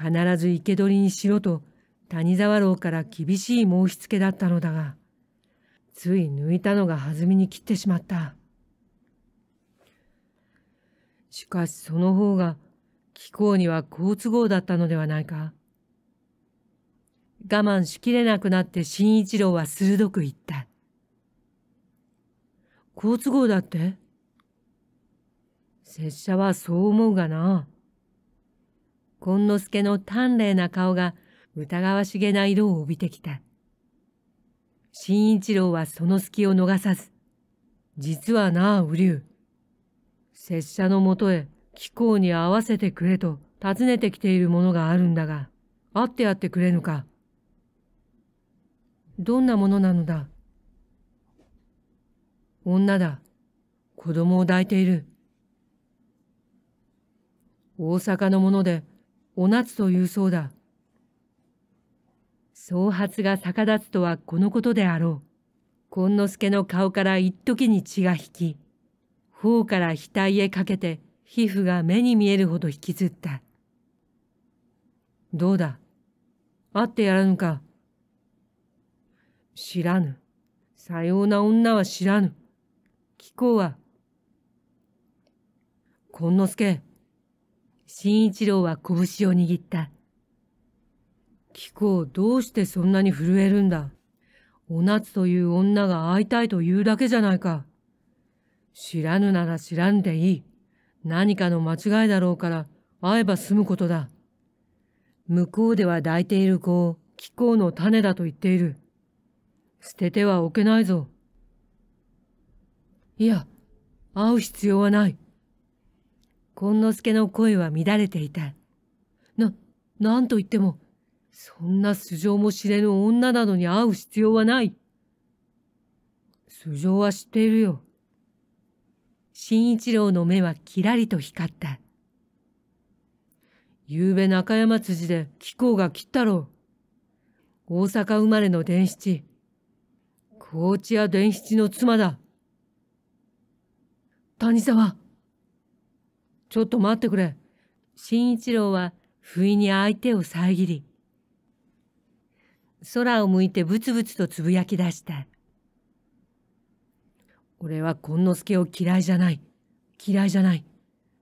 A: 必ず生け捕りにしろと谷沢楼から厳しい申し付けだったのだが、つい抜いたのが弾みに切ってしまった。しかしその方が気候には好都合だったのではないか。我慢しきれなくなって新一郎は鋭く言った。好都合だって拙者はそう思うがな。紺之助の端麗な顔が疑わしげな色を帯びてきた。新一郎はその隙を逃さず、実はなあ、ュウ。拙者のもとへ気候に合わせてくれと尋ねてきているものがあるんだが、会ってやってくれぬか。どんなものなのだ女だ。子供を抱いている。大阪のもので、お夏というそうだ。総発が逆立つとはこのことであろう。紺之助の顔から一時に血が引き、頬から額へかけて皮膚が目に見えるほど引きずった。どうだ会ってやらぬか知らぬ。さような女は知らぬ。貴公は。紺之助。新一郎は拳を握った。気候どうしてそんなに震えるんだ。お夏という女が会いたいと言うだけじゃないか。知らぬなら知らんでいい。何かの間違いだろうから会えば済むことだ。向こうでは抱いている子を気候の種だと言っている。捨ててはおけないぞ。いや、会う必要はない。近之助の声は乱れていた。な、何と言っても、そんな素性も知れぬ女などに会う必要はない。素性は知っているよ。新一郎の目はキラリと光った。昨夜べ中山辻で貴公が切ったろう。大阪生まれの伝七。高知屋伝七の妻だ。谷沢。ちょっと待ってくれ。新一郎は不意に相手を遮り、空を向いてブツブツとつぶやき出した。俺は紺之助を嫌いじゃない。嫌いじゃない。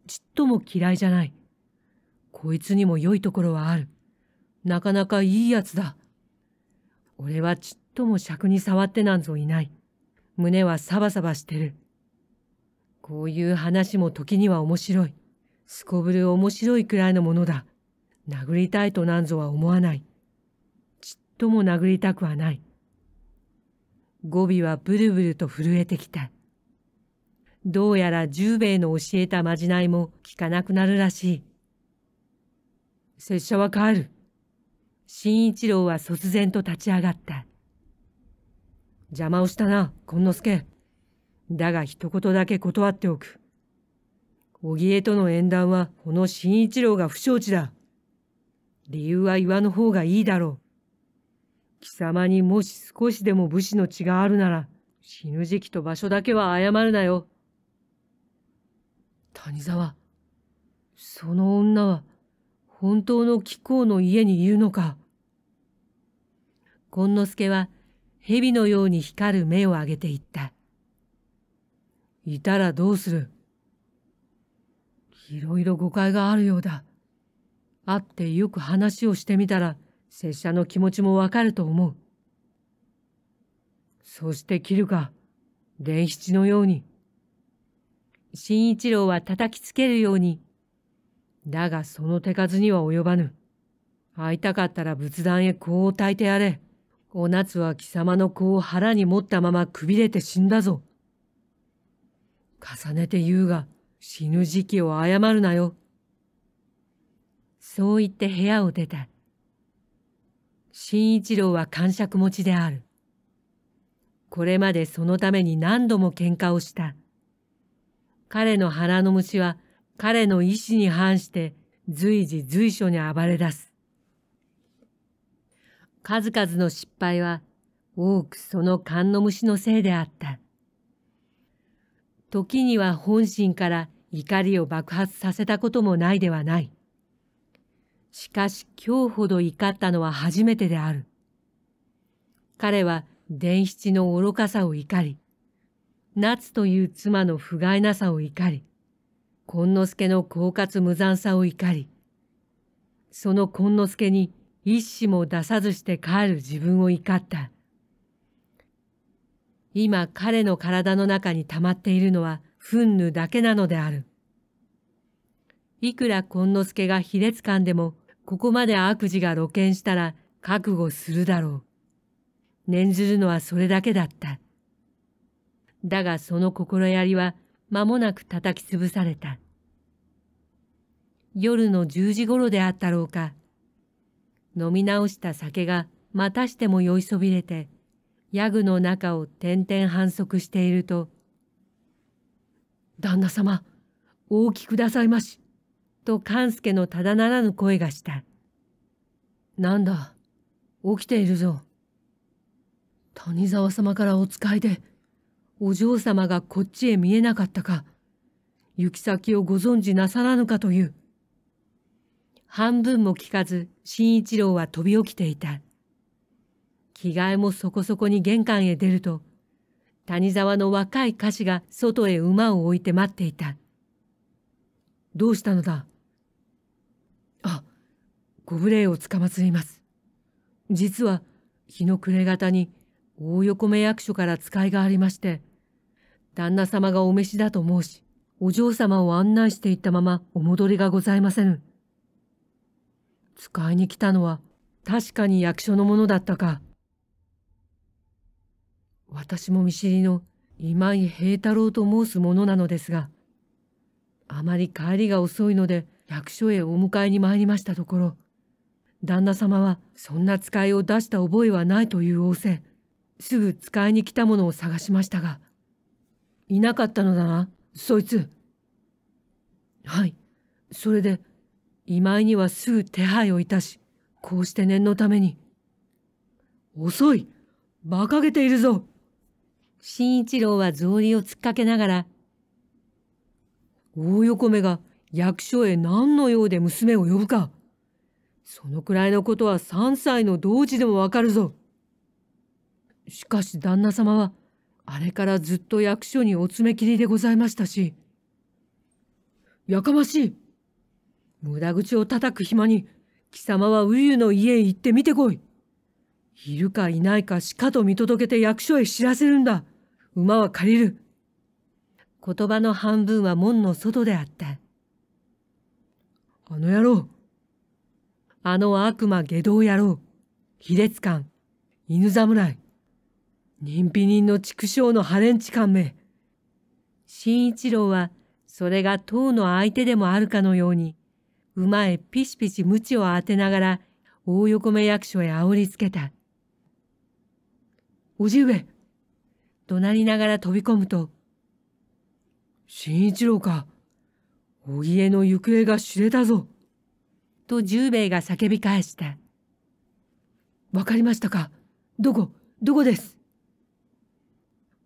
A: ちっとも嫌いじゃない。こいつにも良いところはある。なかなかいいやつだ。俺はちっとも尺に触ってなんぞいない。胸はサバサバしてる。こういう話も時には面白い。すこぶる面白いくらいのものだ。殴りたいとなんぞは思わない。とも殴りたくはない。語尾はブルブルと震えてきた。どうやら十兵衛の教えたまじないも聞かなくなるらしい。拙者は帰る。新一郎は卒然と立ち上がった。邪魔をしたな、近之助。だが一言だけ断っておく。荻江との縁談はこの新一郎が不承知だ。理由は岩の方がいいだろう。貴様にもし少しでも武士の血があるなら、死ぬ時期と場所だけは謝るなよ。谷沢、その女は、本当の貴公の家にいるのか。紺之助は、蛇のように光る目を上げていった。いたらどうするいろいろ誤解があるようだ。会ってよく話をしてみたら、拙者の気持ちもわかると思う。そして切るか、伝七のように。新一郎は叩きつけるように。だがその手数には及ばぬ。会いたかったら仏壇へ子を焚いてやれ。お夏は貴様の子を腹に持ったままくびれて死んだぞ。重ねて言うが、死ぬ時期を謝るなよ。そう言って部屋を出た。新一郎は感触持ちである。これまでそのために何度も喧嘩をした。彼の腹の虫は彼の意志に反して随時随所に暴れ出す。数々の失敗は多くその勘の虫のせいであった。時には本心から怒りを爆発させたこともないではない。しかし今日ほど怒ったのは初めてである。彼は伝七の愚かさを怒り、夏という妻の不甲斐なさを怒り、紺之助の狡猾無残さを怒り、その紺之助に一死も出さずして帰る自分を怒った。今彼の体の中に溜まっているのは憤怒だけなのである。いくら紺之助が卑劣感でも、ここまで悪事が露見したら覚悟するだろう。念ずるのはそれだけだった。だがその心やりは間もなく叩き潰された。夜の十時頃であったろうか。飲み直した酒がまたしても酔いそびれて、ヤグの中を点々反則していると、旦那様、お起きくださいまし。と勘助のただならぬ声がした。なんだ、起きているぞ。谷沢様からお使いで、お嬢様がこっちへ見えなかったか、行き先をご存知なさらぬかという。半分も聞かず、新一郎は飛び起きていた。着替えもそこそこに玄関へ出ると、谷沢の若い歌詞が外へ馬を置いて待っていた。どうしたのだあご無礼をつかまつります。実は日の暮れ方に大横目役所から使いがありまして、旦那様がお召しだと申し、お嬢様を案内していったままお戻りがございませぬ。使いに来たのは確かに役所のものだったか。私も見知りの今井平太郎と申すものなのですが、あまり帰りが遅いので、役所へお迎えに参りましたところ旦那様はそんな使いを出した覚えはないという仰せすぐ使いに来たものを探しましたがいなかったのだなそいつはいそれで今井にはすぐ手配をいたしこうして念のために遅い馬鹿げているぞ新一郎は草履を突っかけながら大横目が役所へ何の用で娘を呼ぶか。そのくらいのことは3歳の同時でもわかるぞ。しかし旦那様は、あれからずっと役所にお詰め切りでございましたし。やかましい無駄口を叩く暇に、貴様はウユの家へ行ってみてこい。いるかいないかしかと見届けて役所へ知らせるんだ。馬は借りる。言葉の半分は門の外であった。あの野郎あの悪魔下道野郎卑劣感犬侍人否人の畜生の破廉ン感め新一郎はそれが党の相手でもあるかのように馬へピシピシ鞭を当てながら大横目役所へ煽りつけた。おじ上怒鳴りながら飛び込むと、新一郎か、お家の行方が知れたぞ。と十兵衛が叫び返した。わかりましたかどこどこです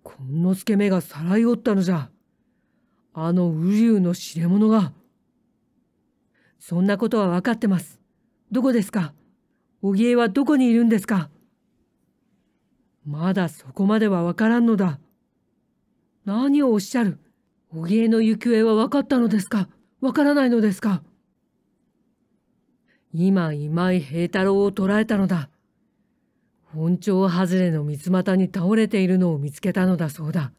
A: 紺之助めがさらいおったのじゃ。あの瓜生の知れ者が。そんなことは分かってます。どこですかおぎえはどこにいるんですかまだそこまではわからんのだ。何をおっしゃる。お家の行方は分かったのですか分からないのですか今今井平太郎を捕らえたのだ。本庁外れの三股に倒れているのを見つけたのだそうだ。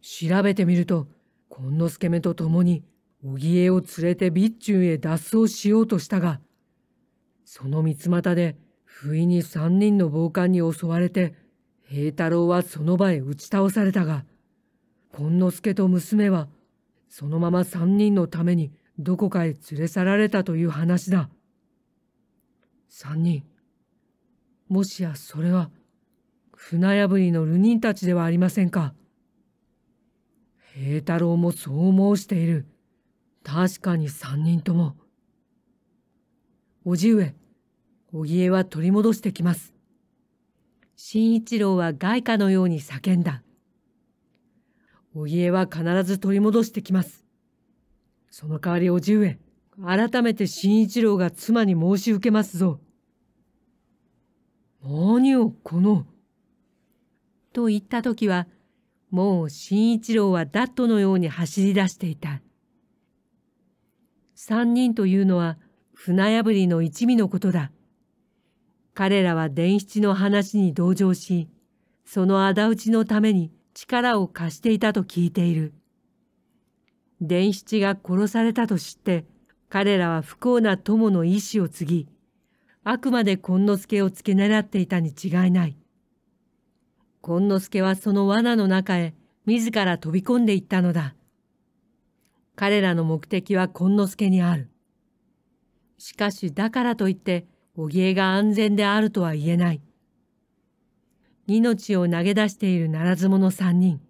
A: 調べてみると、紺之助めと共に、お江を連れて備中へ脱走しようとしたが、その三股で、不意に三人の暴漢に襲われて、平太郎はその場へ打ち倒されたが、紺之助と娘はそのまま三人のためにどこかへ連れ去られたという話だ。三人。もしやそれは船破りの流人たちではありませんか。平太郎もそう申している。確かに三人とも。叔父上、ぎえは取り戻してきます。新一郎は外貨のように叫んだ。お家は必ず取り戻してきます。その代わりおじ上、改めて新一郎が妻に申し受けますぞ。何をこの。と言った時は、もう新一郎はダットのように走り出していた。三人というのは船破りの一味のことだ。彼らは伝七の話に同情し、その仇討ちのために力を貸していたと聞いている。伝七が殺されたと知って、彼らは不幸な友の意志を継ぎ、あくまで紺之助を付け狙っていたに違いない。紺之助はその罠の中へ自ら飛び込んでいったのだ。彼らの目的は紺之助にある。しかしだからといって、おぎえが安全であるとは言えない。命を投げ出しているならず者三人。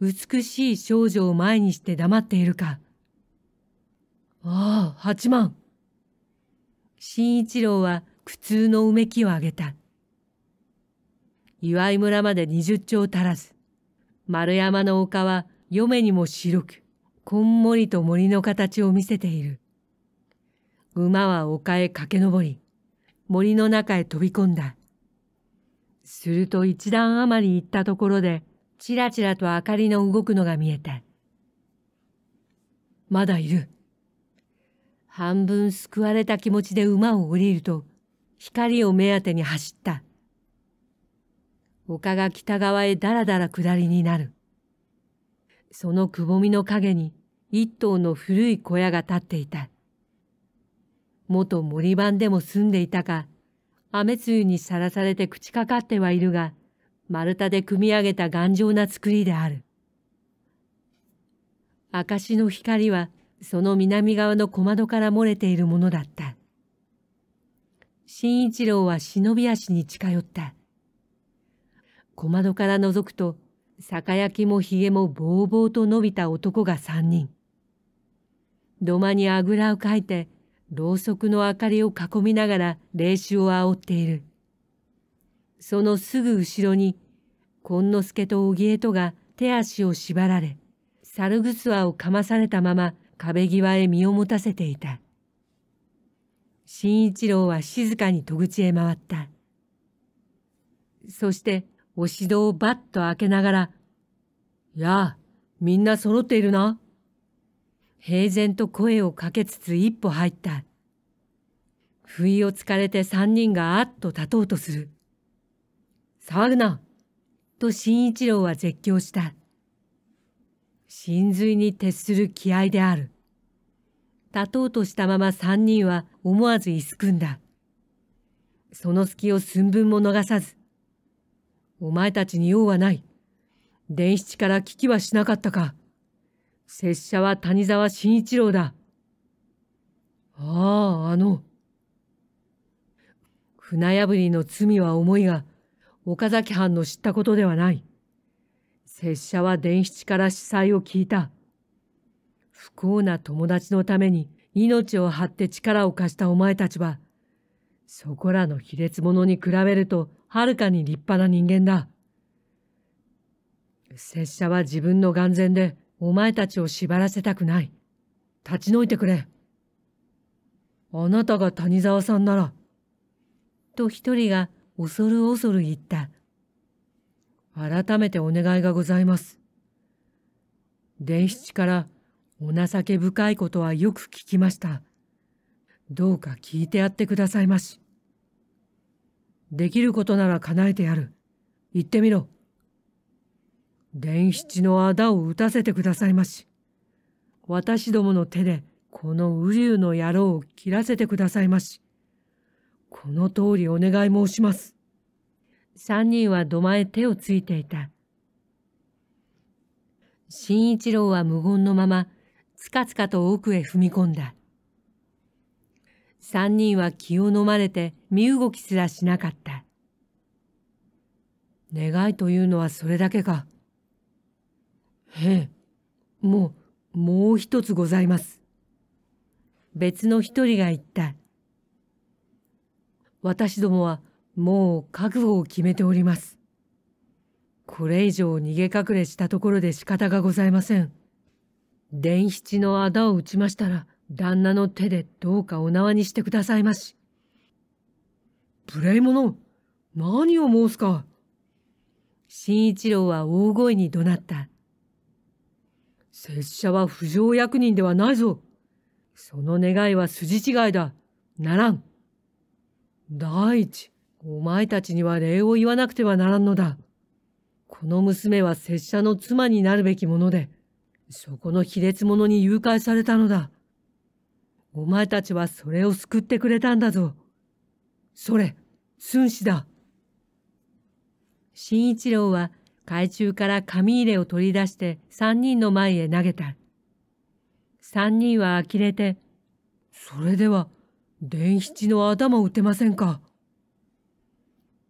A: 美しい少女を前にして黙っているか。ああ、八万。新一郎は苦痛のうめきをあげた。岩井村まで二十丁足らず。丸山の丘は嫁にも白く、こんもりと森の形を見せている。馬は丘へ駆け上り、森の中へ飛び込んだ。すると一段余り行ったところで、ちらちらと明かりの動くのが見えた。まだいる。半分救われた気持ちで馬を降りると、光を目当てに走った。丘が北側へだらだら下りになる。そのくぼみの陰に一棟の古い小屋が建っていた。元森番でも住んでいたか、雨露にさらされて朽ちかかってはいるが、丸太で組み上げた頑丈な造りである。証の光は、その南側の小窓から漏れているものだった。新一郎は忍び足に近寄った。小窓から覗くと、酒焼きも髭もぼうぼうと伸びた男が三人。土間にあぐらをかいて、ろうそくの明かりを囲みながら霊酒を煽っている。そのすぐ後ろに、紺之助と荻江とが手足を縛られ、猿ぐすわをかまされたまま壁際へ身を持たせていた。新一郎は静かに戸口へ回った。そして、押し戸をバッと開けながら、やあ、みんな揃っているな。平然と声をかけつつ一歩入った。不意をつかれて三人があっと立とうとする。騒ぐなと新一郎は絶叫した。真髄に徹する気合である。立とうとしたまま三人は思わず居すくんだ。その隙を寸分も逃さず。お前たちに用はない。伝七から聞きはしなかったか。拙者は谷沢慎一郎だ。ああ、あの。船破りの罪は重いが、岡崎藩の知ったことではない。拙者は伝七から司祭を聞いた。不幸な友達のために命を張って力を貸したお前たちは、そこらの卑劣者に比べるとはるかに立派な人間だ。拙者は自分の眼前でお前たちを縛らせたくない。立ち退いてくれ。あなたが谷沢さんなら。と一人が恐る恐る言った。改めてお願いがございます。伝七からお情け深いことはよく聞きました。どうか聞いてやってくださいまし。できることなら叶えてやる。言ってみろ。伝七の仇を打たせてくださいまし。私どもの手でこの雨竜の野郎を切らせてくださいまし。この通りお願い申します。三人は土間へ手をついていた。新一郎は無言のまま、つかつかと奥へ踏み込んだ。三人は気を飲まれて身動きすらしなかった。願いというのはそれだけか。へえもうもう一つございます別の一人が言った私どもはもう覚悟を決めておりますこれ以上逃げ隠れしたところで仕方がございません伝七の仇を打ちましたら旦那の手でどうかお縄にしてくださいまし無礼者何を申すか新一郎は大声に怒鳴った拙者は不条役人ではないぞ。その願いは筋違いだ。ならん。第一、お前たちには礼を言わなくてはならんのだ。この娘は拙者の妻になるべきもので、そこの卑劣者に誘拐されたのだ。お前たちはそれを救ってくれたんだぞ。それ、寸死だ。新一郎は海中から紙入れを取り出して三人の前へ投げた。三人は呆れて、それでは、伝七の頭を打てませんか。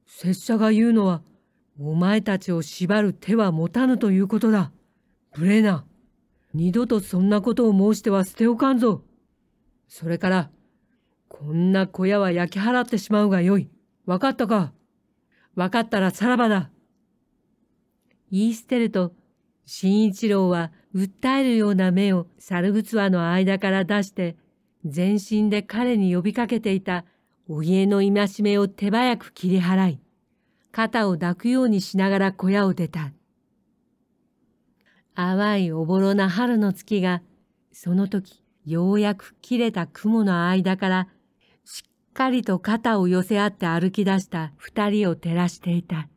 A: 拙者が言うのは、お前たちを縛る手は持たぬということだ。ブレな。二度とそんなことを申しては捨ておかんぞ。それから、こんな小屋は焼き払ってしまうがよい。わかったか。わかったらさらばだ。言い捨てると、新一郎は訴えるような目を猿靴輪の間から出して、全身で彼に呼びかけていたお家の戒めを手早く切り払い、肩を抱くようにしながら小屋を出た。淡いおぼろな春の月が、その時、ようやく切れた雲の間から、しっかりと肩を寄せ合って歩き出した二人を照らしていた。